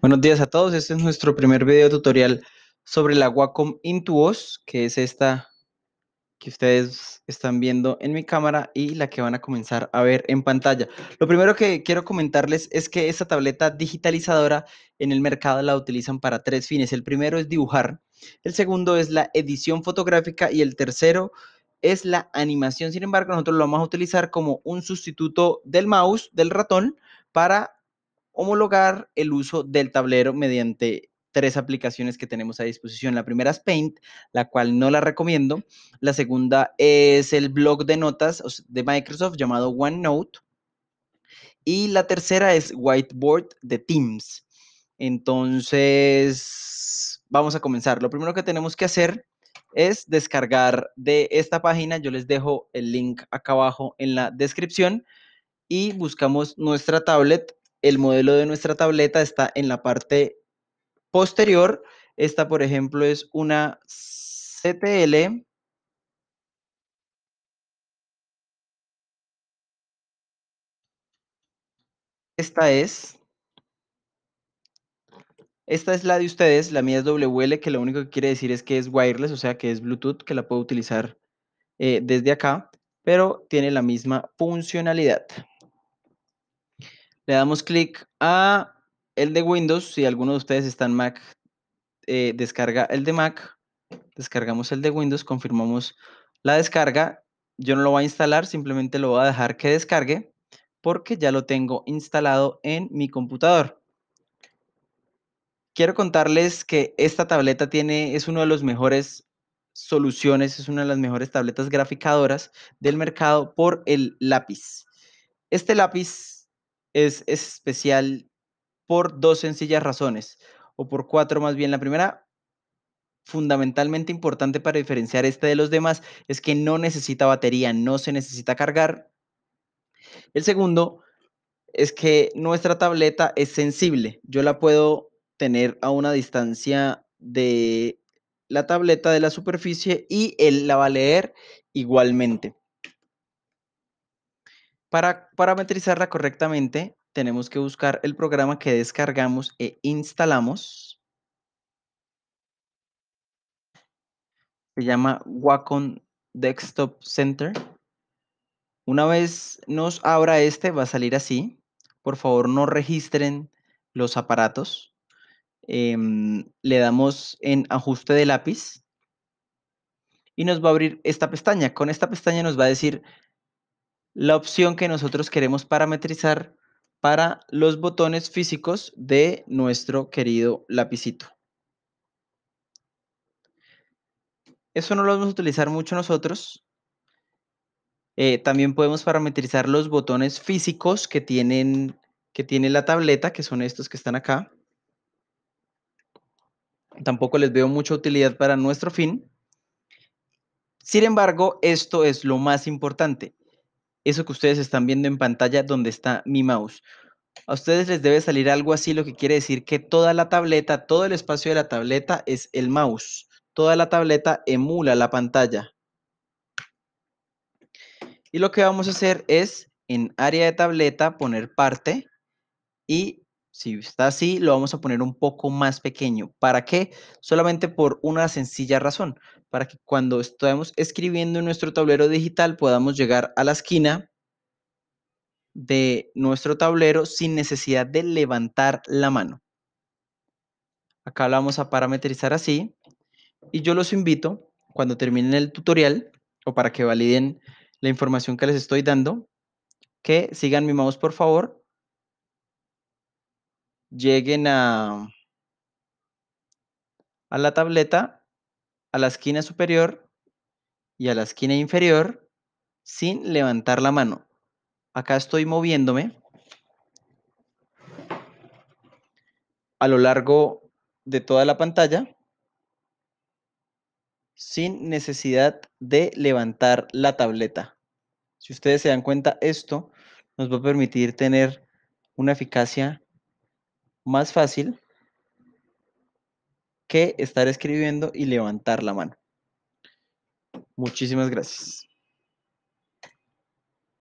Buenos días a todos, este es nuestro primer video tutorial sobre la Wacom Intuos, que es esta que ustedes están viendo en mi cámara y la que van a comenzar a ver en pantalla. Lo primero que quiero comentarles es que esta tableta digitalizadora en el mercado la utilizan para tres fines. El primero es dibujar, el segundo es la edición fotográfica y el tercero es la animación. Sin embargo, nosotros lo vamos a utilizar como un sustituto del mouse, del ratón, para homologar el uso del tablero mediante tres aplicaciones que tenemos a disposición. La primera es Paint, la cual no la recomiendo. La segunda es el blog de notas de Microsoft llamado OneNote. Y la tercera es Whiteboard de Teams. Entonces, vamos a comenzar. Lo primero que tenemos que hacer es descargar de esta página. Yo les dejo el link acá abajo en la descripción y buscamos nuestra tablet el modelo de nuestra tableta está en la parte posterior. Esta, por ejemplo, es una CTL. Esta es. Esta es la de ustedes, la mía es WL, que lo único que quiere decir es que es wireless, o sea que es Bluetooth, que la puedo utilizar eh, desde acá, pero tiene la misma funcionalidad. Le damos clic a el de Windows. Si alguno de ustedes está en Mac, eh, descarga el de Mac. Descargamos el de Windows, confirmamos la descarga. Yo no lo voy a instalar, simplemente lo voy a dejar que descargue porque ya lo tengo instalado en mi computador. Quiero contarles que esta tableta tiene, es uno de los mejores soluciones, es una de las mejores tabletas graficadoras del mercado por el lápiz. Este lápiz es, especial por dos sencillas razones, o por cuatro más bien. La primera, fundamentalmente importante para diferenciar este de los demás, es que no necesita batería, no se necesita cargar. El segundo es que nuestra tableta es sensible. Yo la puedo tener a una distancia de la tableta de la superficie y él la va a leer igualmente. Para parametrizarla correctamente, tenemos que buscar el programa que descargamos e instalamos. Se llama Wacom Desktop Center. Una vez nos abra este, va a salir así. Por favor, no registren los aparatos. Em, le damos en ajuste de lápiz y nos va a abrir esta pestaña. Con esta pestaña nos va a decir la opción que nosotros queremos parametrizar para los botones físicos de nuestro querido lapicito. Eso no lo vamos a utilizar mucho nosotros. Eh, también podemos parametrizar los botones físicos que, tienen, que tiene la tableta, que son estos que están acá. Tampoco les veo mucha utilidad para nuestro fin. Sin embargo, esto es lo más importante eso que ustedes están viendo en pantalla donde está mi mouse. A ustedes les debe salir algo así, lo que quiere decir que toda la tableta, todo el espacio de la tableta es el mouse. Toda la tableta emula la pantalla. Y lo que vamos a hacer es en área de tableta poner parte y si está así, lo vamos a poner un poco más pequeño. ¿Para qué? Solamente por una sencilla razón, para que cuando estemos escribiendo en nuestro tablero digital podamos llegar a la esquina de nuestro tablero sin necesidad de levantar la mano. Acá lo vamos a parametrizar así y yo los invito cuando terminen el tutorial o para que validen la información que les estoy dando, que sigan mi mouse por favor lleguen a, a la tableta, a la esquina superior y a la esquina inferior sin levantar la mano. Acá estoy moviéndome a lo largo de toda la pantalla sin necesidad de levantar la tableta. Si ustedes se dan cuenta, esto nos va a permitir tener una eficacia más fácil que estar escribiendo y levantar la mano. Muchísimas gracias.